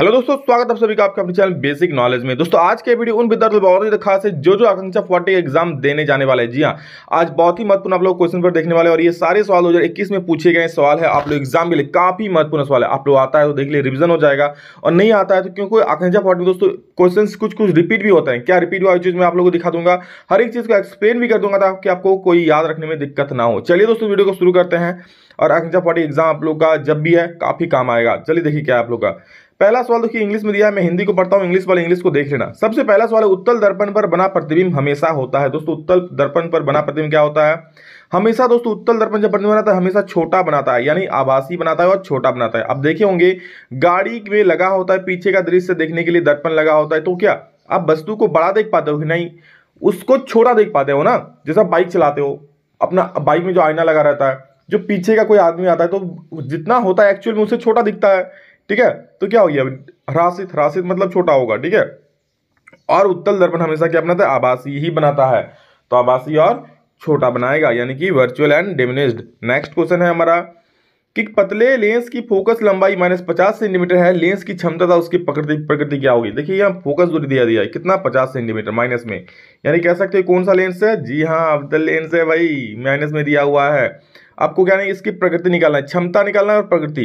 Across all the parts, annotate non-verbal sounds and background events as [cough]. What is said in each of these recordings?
hello दोस्तों स्वागत आप सभी का आपका अपने चैनल बेसिक नॉलेज में दोस्तों आज के वीडियो उन विद्यार्थियों बहुत ही खास है जो जो आकांक्षा फोर्टी एग्जाम देने जाने वाले हैं जी हाँ आज बहुत ही महत्वपूर्ण आप लोग क्वेश्चन पर देखने वाले और ये सारे सवाल 2021 में पूछे गए सवाल है आप लोग एग्जाम के लिए काफी महत्वपूर्ण सवाल है आप लोग आता है तो देख लिए रिविजन हो जाएगा और नहीं आता है तो क्योंकि आकांक्षा फोर्टी में दोस्तों क्वेश्चन कुछ कुछ रिपीट भी होते हैं क्या रिपीट हुआ चीज मैं आप लोग को दिखा दूंगा हर एक चीज को एक्सप्लेन भी कर दूंगा ताकि आपको कोई याद रखने में दिक्कत ना हो चलिए दोस्तों वीडियो को शुरू करते हैं और आकांक्षा फोर्टी एग्जाम आप लोग का जब भी है काफी काम आएगा चलिए देखिए क्या आप लोग का पहला सवाल देखिए तो इंग्लिश में दिया है मैं हिंदी को पढ़ता हूँ इंग्लिश वाले इंग्लिश को देख लेना सबसे पहला सवाल है उत्तल दर्पण पर बना प्रतिबिंब हमेशा होता है दोस्तों उत्तल दर्पण पर बना प्रतिबिंब क्या होता है हमेशा दोस्तों उत्तल दर्पण जब प्रतिबिंब बनाता है हमेशा छोटा बनाता है यानी आभासी बनाता है और छोटा बनाता है अब देखे होंगे गाड़ी में लगा होता है पीछे का दृश्य देखने के लिए दर्पण लगा होता है तो क्या आप वस्तु को बड़ा देख पाते हो कि नहीं उसको छोटा देख पाते हो ना जैसा बाइक चलाते हो अपना बाइक में जो आईना लगा रहता है जो पीछे का कोई आदमी आता है तो जितना होता है एक्चुअल में उसे छोटा दिखता है ठीक है तो क्या हो गया ह्रासित ह्रासित मतलब छोटा होगा ठीक है और उत्तल दर्पण हमेशा क्या बनाता है आभासी ही बनाता है तो आभासी और छोटा बनाएगा यानी कि virtual and diminished next question है हमारा कि पतले लेंस की फोकस लंबाई माइनस पचास सेंटीमीटर है लेंस की क्षमता था उसकी प्रकृति प्रकृति क्या होगी देखिए यहाँ फोकस दूरी दिया दिया है कितना पचास सेंटीमीटर माइनस में यानी कह सकते हैं कौन सा लेंस है जी हाँ अवतल लेंस है भाई माइनस में दिया हुआ है आपको क्या नहीं इसकी प्रकृति निकालना है क्षमता निकालना है और प्रकृति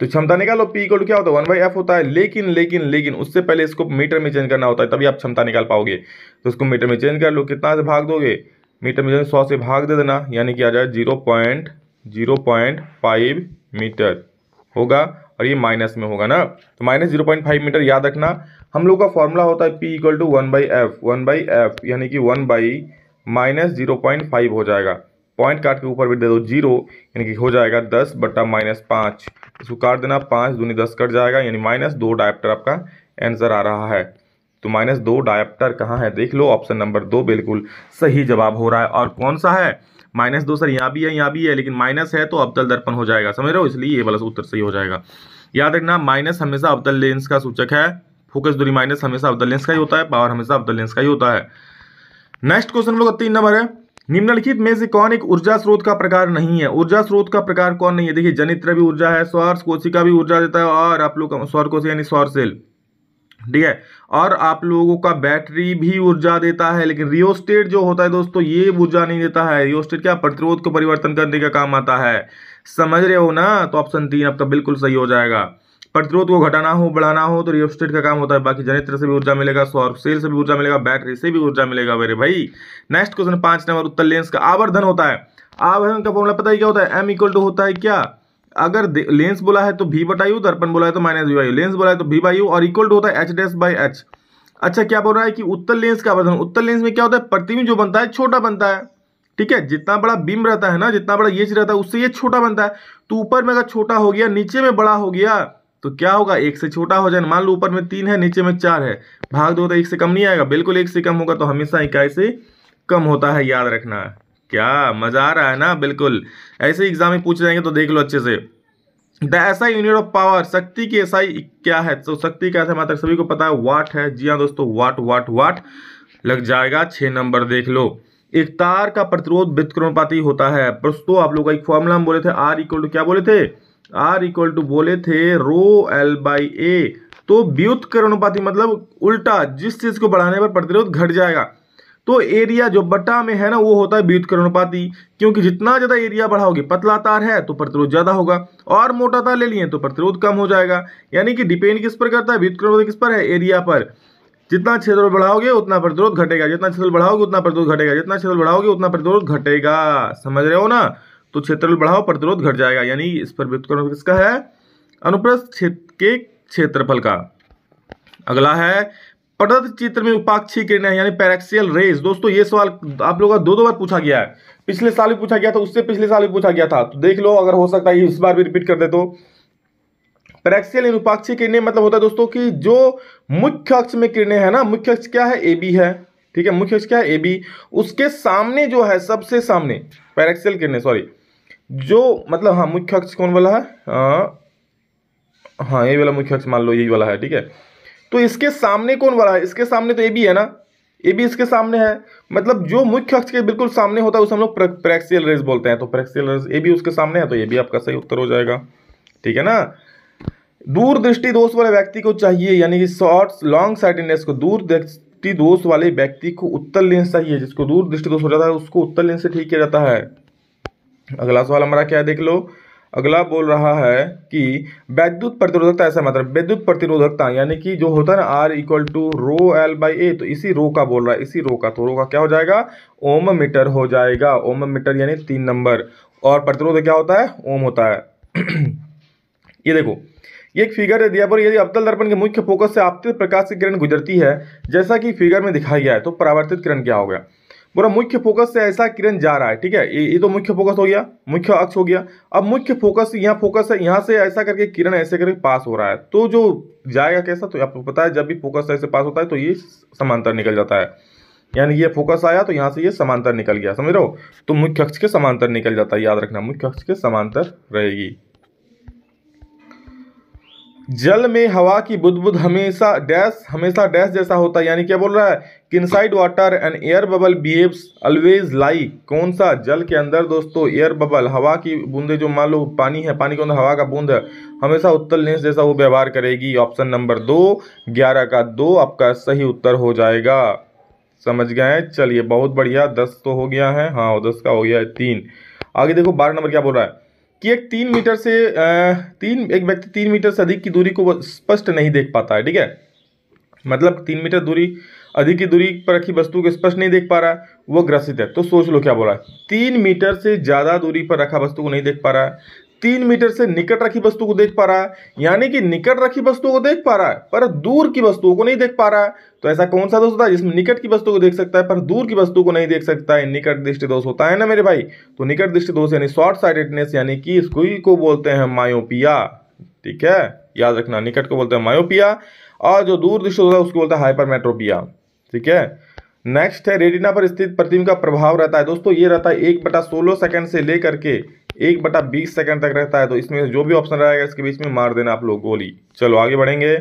तो क्षमता निकालो पी इक्वल क्या होता है वन बाई एफ होता है लेकिन लेकिन लेकिन उससे पहले इसको मीटर में चेंज करना होता है तभी आप क्षमता निकाल पाओगे तो उसको मीटर में चेंज कर लो कितना से भाग दोगे मीटर में चेंज सौ से भाग दे देना यानी कि आ जाए zero point zero point five metre होगा और ये माइनस में होगा ना तो minus zero point five metre याद रखना हम लोग का फॉर्मूला होता है P equal to one by F one by F यानी कि one by minus zero point five हो जाएगा पॉइंट काट के ऊपर भी दे दो जीरो यानी कि हो जाएगा दस बट्टा माइनस पाँच इसको काट देना पाँच दूनी दस कट जाएगा यानी माइनस दो डायप्टर आपका आंसर आ रहा है तो माइनस दो डायप्टर कहाँ है देख लो ऑप्शन नंबर दो बिल्कुल सही जवाब हो रहा है और कौन सा है माइनस दो सर यहाँ भी है यहाँ भी है लेकिन माइनस है तो अब्दल दर्पण हो जाएगा समझ रहे हो इसलिए ये वाला उत्तर सही हो जाएगा याद रखना माइनस हमेशा अब्दल लेंस का सूचक है फोकस दूरी माइनस हमेशा अब्दल लेंस का ही होता है पावर हमेशा अब्दल लेंस का ही होता है नेक्स्ट क्वेश्चन हम लोग का तीन नंबर है निम्नलिखित में से कौन एक ऊर्जा स्रोत का प्रकार नहीं है ऊर्जा स्रोत का प्रकार कौन नहीं है देखिए जनित्र भी ऊर्जा है स्वर कोशिका भी ऊर्जा देता है और आप लोग स्वर कोशिका यानी स्वर सेल ठीक है और आप लोगों का बैटरी भी ऊर्जा देता है लेकिन रियोस्टेट जो होता है दोस्तों ये ऊर्जा नहीं देता है रियोस्टेट क्या प्रतिरोध को परिवर्तन करने का काम आता है समझ रहे हो ना तो ऑप्शन तीन आपका बिल्कुल सही हो जाएगा प्रतिरोध को घटाना हो बढ़ाना हो तो रियोस्टेट का काम होता है बाकी जनित्र से भी ऊर्जा मिलेगा सौर सेल से भी ऊर्जा मिलेगा बैटरी से भी ऊर्जा मिलेगा मेरे भाई नेक्स्ट क्वेश्चन पांच नंबर उत्तर लेंस का आवर्धन होता है आवर्धन का फॉर्मला पता ही क्या होता है एम इक्वल टू होता है क्या अगर लेंस बोला है तो भी बटाई दर्पण बोला है तो माइनस वी वाई लेंस बोला है तो भी बायू और इक्वल टू होता है एच डेस बाई एच अच्छा क्या बोल रहा है कि उत्तर लेंस का आवर्धन उत्तर लेंस में क्या होता है प्रतिबिंब जो बनता है छोटा बनता है ठीक है जितना बड़ा बीम रहता है ना जितना बड़ा ये चीज रहता है उससे ये छोटा बनता है तो ऊपर में अगर छोटा हो गया नीचे में बड़ा हो गया तो क्या होगा एक से छोटा हो जाए मान लो ऊपर में तीन है नीचे में चार है भाग दो तो एक से कम नहीं आएगा बिल्कुल एक से कम होगा तो हमेशा इकाई से कम होता है याद रखना क्या मजा आ रहा है ना बिल्कुल ऐसे एग्जाम में पूछ जाएंगे तो देख लो अच्छे से द ऐसा यूनिट ऑफ पावर शक्ति की ऐसा क्या है तो शक्ति का ऐसा मात्र सभी को पता है वाट है जी हाँ दोस्तों वाट वाट वाट लग जाएगा छः नंबर देख लो एक तार का प्रतिरोध व्युत्क्रमपाती होता है दोस्तों आप लोग का एक फॉर्मूला हम बोले थे आर इक्वल टू क्या बोले थे आर इक्वल टू बोले थे रो एल बाई ए तो व्युत्करणपाती मतलब उल्टा जिस चीज को बढ़ाने पर प्रतिरोध घट जाएगा तो एरिया जो बट्टा में है ना वो होता है व्युत्करणपाती क्योंकि जितना ज़्यादा एरिया बढ़ाओगे पतला तार है तो प्रतिरोध ज़्यादा होगा और मोटा तार ले लिए तो प्रतिरोध कम हो जाएगा यानी कि डिपेंड किस पर करता है व्युत्करणपाती किस पर है एरिया पर जितना क्षेत्र बढ़ाओगे उतना प्रतिरोध घटेगा जितना क्षेत्र बढ़ाओगे उतना प्रतिरोध घटेगा जितना क्षेत्र बढ़ाओगे उतना प्रतिरोध घटेगा समझ रहे हो ना तो क्षेत्रफल बढ़ाओ प्रतिरोध घट जाएगा यानी इस पर व्युतकरण किसका है अनुप्रस्थ क्षेत्र के क्षेत्रफल का अगला है पटत चित्र में उपाक्षी किरण यानी पैरेक्सियल रेस दोस्तों ये सवाल आप लोगों का दो दो बार पूछा गया है पिछले साल भी पूछा गया था उससे पिछले साल भी पूछा गया था तो देख लो अगर हो सकता है इस बार भी रिपीट कर दे तो पैरेक्सियल उपाक्षी किरणें मतलब होता है दोस्तों कि जो मुख्य अक्ष में किरणें है ना मुख्य अक्ष क्या है ए बी है ठीक है मुख्य अक्ष क्या है ए बी उसके सामने जो है सबसे सामने पैरेक्सियल किरणें सॉरी जो मतलब हाँ मुख्य अक्ष कौन वाला है आ, हाँ ये वाला मुख्य अक्ष मान लो यही वाला है ठीक है तो इसके सामने कौन वाला है इसके सामने तो ए भी है ना ए भी इसके सामने है मतलब जो मुख्य अक्ष के बिल्कुल सामने होता है उसे हम लोग प्रैक्सियल रेस बोलते हैं तो प्रैक्सियल रेस ए भी उसके सामने है तो ये भी आपका सही उत्तर हो जाएगा ठीक है ना दूरदृष्टि दोष वाले व्यक्ति को चाहिए यानी कि शॉर्ट लॉन्ग साइडेडनेस को दृष्टि दोष वाले व्यक्ति को उत्तर लेंस चाहिए जिसको दूर दृष्टि दोष हो जाता है उसको उत्तर लेंस से ठीक किया जाता है अगला सवाल हमारा क्या है देख लो अगला बोल रहा है कि वैद्युत प्रतिरोधकता ऐसा मतलब वैद्युत प्रतिरोधकता यानी कि जो होता है ना R equal to rho L by A तो इसी रो का बोल रहा है इसी रो का तो रो का क्या हो जाएगा ओम मीटर हो जाएगा ओम मीटर यानी तीन नंबर और प्रतिरोध क्या होता है ओम होता है [clears throat] ये देखो ये एक फिगर है दिया पर यदि अवतल दर्पण के मुख्य फोकस से आपतित प्रकाश की किरण गुजरती है जैसा कि फिगर में दिखाया गया है तो परावर्तित किरण क्या हो गया पूरा मुख्य फोकस से ऐसा किरण जा रहा है ठीक है ये ये तो मुख्य फोकस हो गया मुख्य अक्ष हो गया अब मुख्य फोकस यहाँ फोकस है यहाँ से ऐसा करके किरण ऐसे करके पास हो रहा है तो जो जाएगा कैसा तो आपको पता है जब भी फोकस ऐसे पास होता है तो ये समांतर निकल जाता है यानी ये फोकस आया तो यहाँ से ये समांतर निकल गया समझ रहे हो तो मुख्य अक्ष के समांतर निकल जाता है याद रखना मुख्य अक्ष के समांतर रहेगी जल में हवा की बुदबुद हमेशा डैश हमेशा डैश जैसा होता है यानी क्या बोल रहा है कि water and air bubble behaves always like कौन सा जल के अंदर दोस्तों एयर बबल हवा की बूंदे जो मान लो पानी है पानी के अंदर हवा का बूंद है हमेशा उत्तर लेंस जैसा वो व्यवहार करेगी ऑप्शन नंबर दो ग्यारह का दो आपका सही उत्तर हो जाएगा समझ गए चलिए बहुत बढ़िया दस तो हो गया है हाँ दस का हो गया है तीन आगे देखो बारह नंबर क्या बोल रहा है कि एक तीन मीटर से तीन एक व्यक्ति तीन मीटर से अधिक की दूरी को स्पष्ट नहीं देख पाता है ठीक है मतलब तीन मीटर दूरी अधिक की दूरी पर रखी वस्तु को स्पष्ट नहीं देख पा रहा है वो ग्रसित है तो सोच लो क्या बोला है तीन मीटर से ज़्यादा दूरी पर रखा वस्तु को नहीं देख पा रहा है तीन मीटर से निकट रखी वस्तु को देख पा रहा है यानी कि निकट रखी वस्तु को देख पा रहा है पर दूर की वस्तुओं को नहीं देख पा रहा है तो ऐसा कौन सा दोष होता है जिसमें निकट की वस्तु को देख सकता है पर दूर की वस्तु को नहीं देख सकता है निकट दृष्टि दोष होता है ना मेरे भाई तो निकट दृष्टि दोष यानी शॉर्ट साइटेडनेस यानी कि इसको ही को बोलते हैं मायोपिया ठीक है याद रखना निकट को बोलते हैं मायोपिया और जो दूर दृष्टि होता है उसको बोलते हैं हाइपरमेट्रोपिया ठीक है नेक्स्ट है रेडिना पर स्थित प्रतिम का प्रभाव रहता है दोस्तों ये रहता है एक बटा सोलह सेकेंड से लेकर के एक बटा बीस सेकेंड तक रहता है तो इसमें जो भी ऑप्शन रहेगा इसके बीच में मार देना आप लोग गोली चलो आगे बढ़ेंगे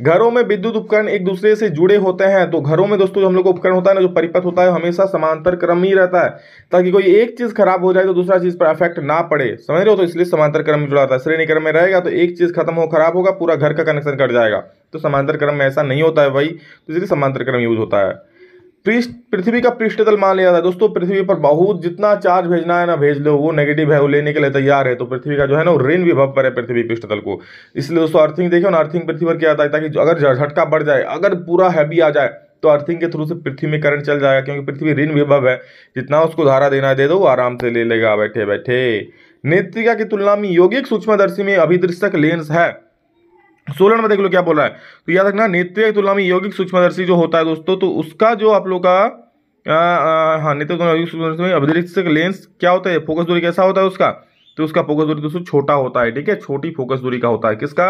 घरों में विद्युत उपकरण एक दूसरे से जुड़े होते हैं तो घरों में दोस्तों जो हम लोग उपकरण होता है ना जो परिपथ होता है हमेशा समांतर क्रम ही रहता है ताकि कोई एक चीज़ खराब हो जाए तो दूसरा चीज़ पर अफेक्ट ना पड़े समझ रहे हो तो इसलिए समांतर क्रम में जुड़ा होता है श्रेणी क्रम में रहेगा तो एक चीज़ खत्म हो खराब होगा पूरा घर का कनेक्शन कट जाएगा तो समांतर क्रम में ऐसा नहीं होता है भाई तो इसलिए समांतर क्रम यूज होता है पृष्ठ पृथ्वी का पृष्ठतल मान लिया था दोस्तों पृथ्वी पर बहुत जितना चार्ज भेजना है ना भेज लो वो नेगेटिव है वो लेने के लिए तैयार है तो पृथ्वी का जो है ना ऋण विभव पर है पृथ्वी पृष्ठतल को इसलिए दोस्तों अर्थिंग देखिए ना अर्थिंग पृथ्वी पर क्या आता है ताकि अगर झटका बढ़ जाए अगर पूरा हैवी आ जाए तो अर्थिंग के थ्रू से पृथ्वी में करंट चल जाएगा क्योंकि पृथ्वी ऋण विभव है जितना उसको धारा देना दे दो वो आराम से ले लेगा बैठे बैठे नेत्रिका की तुलना में यौगिक सूक्ष्मदर्शी में अभिदृश्यक लेंस है सोलह नंबर देख लो क्या बोल रहा है तो याद रखना नेत्रीय तुलना में यौगिक सूक्ष्मदर्शी जो होता है दोस्तों तो उसका जो आप लोग का हाँ नेत्रीय तुलना यौगिक सूक्ष्मदर्शी में अभिदृक्षक लेंस क्या होता है फोकस दूरी कैसा होता है उसका तो उसका फोकस दूरी दोस्तों छोटा होता है ठीक है छोटी फोकस दूरी का होता है किसका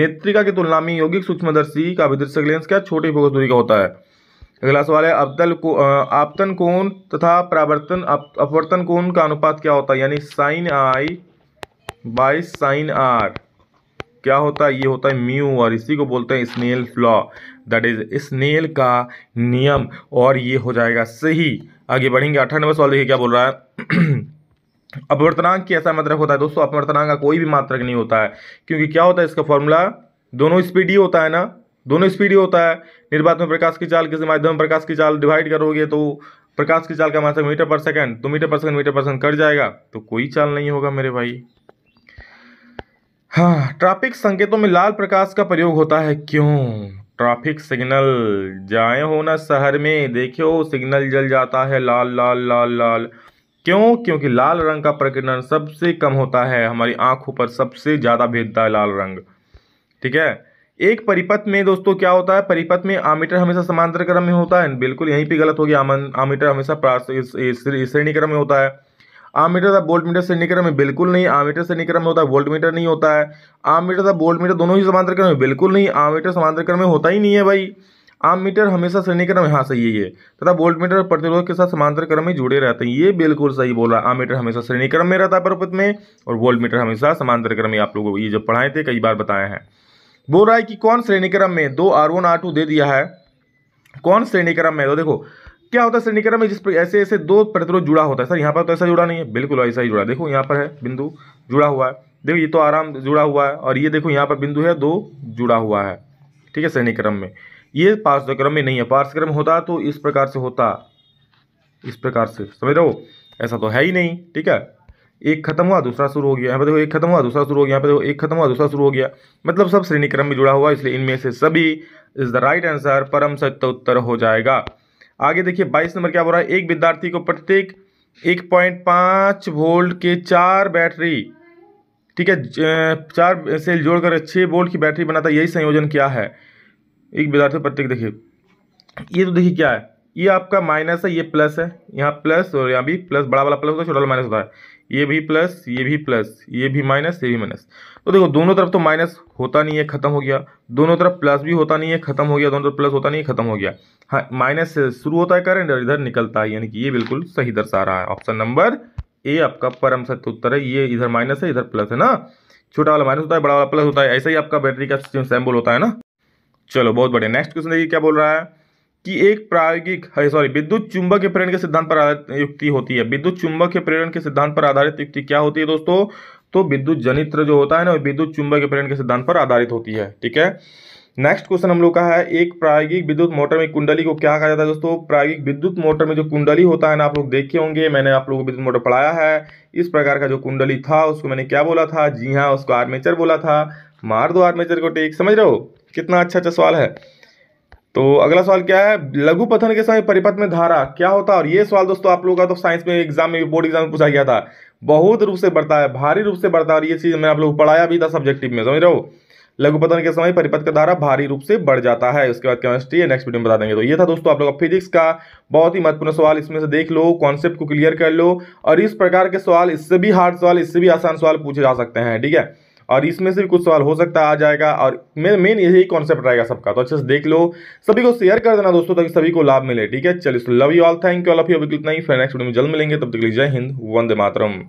नेत्रिका की तुलना में यौगिक सूक्ष्मदर्शी का अभिदृक्षक लेंस क्या छोटी फोकस दूरी का होता है अगला सवाल है अब्दल को आपतन कोण तथा प्रावर्तन अपवर्तन कोण का अनुपात क्या होता है यानी sine I by sine R क्या होता है ये होता है म्यू और इसी को बोलते हैं Snell's law that is Snell का नियम और ये हो जाएगा सही आगे बढ़ेंगे अठारह नंबर सवाल देखिए क्या बोल रहा है [clears throat] अपवर्तनांक की ऐसा मात्रक मतलब होता है दोस्तों अपवर्तनांक का कोई भी मात्रक नहीं होता है क्योंकि क्या होता है इसका फॉर्मूला दोनों स्पीड ही होता है ना दोनों स्पीड ही होता है निर्बाध में प्रकाश की चाल किसी माध्यम में प्रकाश की चाल डिवाइड करोगे तो प्रकाश की चाल का मात्रक मीटर पर सेकंड तो metre per second metre per second cut जाएगा तो कोई चाल नहीं होगा मेरे भाई हाँ ट्रैफिक संकेतों में लाल प्रकाश का प्रयोग होता है क्यों ट्रैफिक सिग्नल जाए हो ना शहर में देखियो सिग्नल जल जाता है लाल लाल लाल लाल क्यों क्योंकि लाल रंग का प्रकीर्णन सबसे कम होता है हमारी आंखों पर सबसे ज़्यादा भेदता है लाल रंग ठीक है एक परिपथ में दोस्तों क्या होता है परिपथ में आमीटर हमेशा समांतर क्रम में होता है बिल्कुल यहीं पे गलत हो गया आमीटर हमेशा श्रेणी क्रम में होता है आम मीटर था बोल्ट मीटर से निक्रम में बिल्कुल नहीं आम मीटर से निक्रम में होता है वोल्ट मीटर नहीं होता है आम मीटर था बोल्ट मीटर दोनों ही समांतर क्रम में बिल्कुल नहीं आम मीटर समांतर क्रम में होता ही नहीं है भाई आम मीटर हमेशा श्रेणी क्रम यहाँ सही है ये तथा बोल्ट मीटर प्रतिरोध के साथ समांतर क्रम में जुड़े रहते हैं ये बिल्कुल सही बोला आम मीटर हमेशा श्रेणी क्रम में रहता है पर्वत में और बोल्ट मीटर हमेशा समांतर क्रम में आप लोगों को ये जो पढ़ाए थे कई बार बताए हैं बोल रहा है कि कौन श्रेणी क्रम में दो आर वन आर टू दे दिया है कौन श्रेणी क्रम में तो देखो क्या होता है श्रेणीकरण में जिस ऐसे ऐसे दो प्रतिरोध जुड़ा होता है सर यहाँ पर तो ऐसा जुड़ा नहीं है बिल्कुल ऐसा ही जुड़ा देखो यहाँ पर है बिंदु जुड़ा हुआ है देखो ये तो आराम जुड़ा हुआ है और ये देखो यहाँ पर बिंदु है दो जुड़ा हुआ है ठीक है श्रेणीक्रम में ये पार्श्वक्रम में नहीं है पार्श्वक्रम होता तो इस प्रकार से होता इस प्रकार से समझ रहे हो ऐसा तो है ही नहीं ठीक है एक खत्म हुआ दूसरा शुरू हो गया यहाँ पर देखो एक खत्म हुआ दूसरा शुरू हो गया यहाँ पर देखो एक खत्म हुआ दूसरा शुरू हो गया मतलब सब श्रेणी क्रम में जुड़ा हुआ इसलिए इनमें से सभी इज द राइट आंसर परम सत्य उत्तर हो जाएगा आगे देखिए बाईस नंबर क्या बोल रहा है एक विद्यार्थी को प्रत्येक एक पॉइंट पांच वोल्ट के चार बैटरी ठीक है चार सेल जोड़कर छः वोल्ट की बैटरी बनाता है यही संयोजन क्या है एक विद्यार्थी प्रत्येक देखिए ये तो देखिए क्या है ये आपका माइनस है ये प्लस है यहाँ प्लस और यहाँ भी प्लस बड़ा वाला प्लस होता है छोटा वाला माइनस होता है ये भी प्लस ये भी प्लस ये भी माइनस ये भी माइनस तो देखो दोनों तरफ तो माइनस होता नहीं है खत्म हो गया दोनों तरफ प्लस भी होता नहीं है खत्म हो गया दोनों तरफ प्लस होता नहीं है खत्म हो गया हाँ माइनस से शुरू होता है करंट और इधर निकलता है यानी कि ये बिल्कुल सही दर्शा रहा है ऑप्शन नंबर ए आपका परम सत्य उत्तर है ये इधर माइनस है इधर प्लस है ना छोटा वाला माइनस होता है बड़ा वाला प्लस होता है ऐसा ही आपका बैटरी का सिस्टम सैम्बल होता है ना चलो बहुत बढ़िया नेक्स्ट क्वेश्चन देखिए क्या बोल रहा है कि एक प्रायोगिक सॉरी हाँ, विद्युत चुंबक के प्रेरण के सिद्धांत पर आधारित युक्ति होती है विद्युत चुंबक के प्रेरण के सिद्धांत पर आधारित युक्ति क्या होती है दोस्तों तो विद्युत जनित्र जो होता है ना विद्युत चुंबक के प्रेरण के सिद्धांत पर आधारित होती है ठीक है नेक्स्ट क्वेश्चन हम लोग का है एक प्रायोगिक विद्युत मोटर में कुंडली को क्या कहा जाता है दोस्तों प्रायोगिक विद्युत मोटर में जो कुंडली होता है ना आप लोग देखे होंगे मैंने आप लोगों को विद्युत मोटर पढ़ाया है इस प्रकार का जो कुंडली था उसको मैंने क्या बोला था जी हाँ उसको आर्मेचर बोला था मार दो आर्मेचर को टेक समझ रहे हो कितना अच्छा अच्छा सवाल है तो अगला सवाल क्या है लघु पथन के समय परिपथ में धारा क्या होता है और ये सवाल दोस्तों आप लोगों का तो साइंस में एग्जाम में बोर्ड एग्जाम में पूछा गया था बहुत रूप से बढ़ता है भारी रूप से बढ़ता है और ये चीज़ मैंने आप लोग पढ़ाया भी था सब्जेक्टिव में समझ रहे हो पथन के समय परिपथ का धारा भारी रूप से बढ़ जाता है उसके बाद केमिस्ट्री है नेक्स्ट वीडियो में बता देंगे तो ये था दोस्तों आप लोग फिजिक्स का बहुत ही महत्वपूर्ण सवाल इसमें से देख लो कॉन्सेप्ट को क्लियर कर लो और इस प्रकार के सवाल इससे भी हार्ड सवाल इससे भी आसान सवाल पूछे जा सकते हैं ठीक है और इसमें से भी कुछ सवाल हो सकता आ जाएगा और मेन मेन यही कॉन्सेप्ट रहेगा सबका तो अच्छे से देख लो सभी को शेयर कर देना दोस्तों ताकि सभी को लाभ मिले ठीक है चलिए love you all thank you all of you अभी इतना ही फिर नेक्स्ट वीडियो में जल्द मिलेंगे तब तक लीजिए जय हिंद वंदे मातरम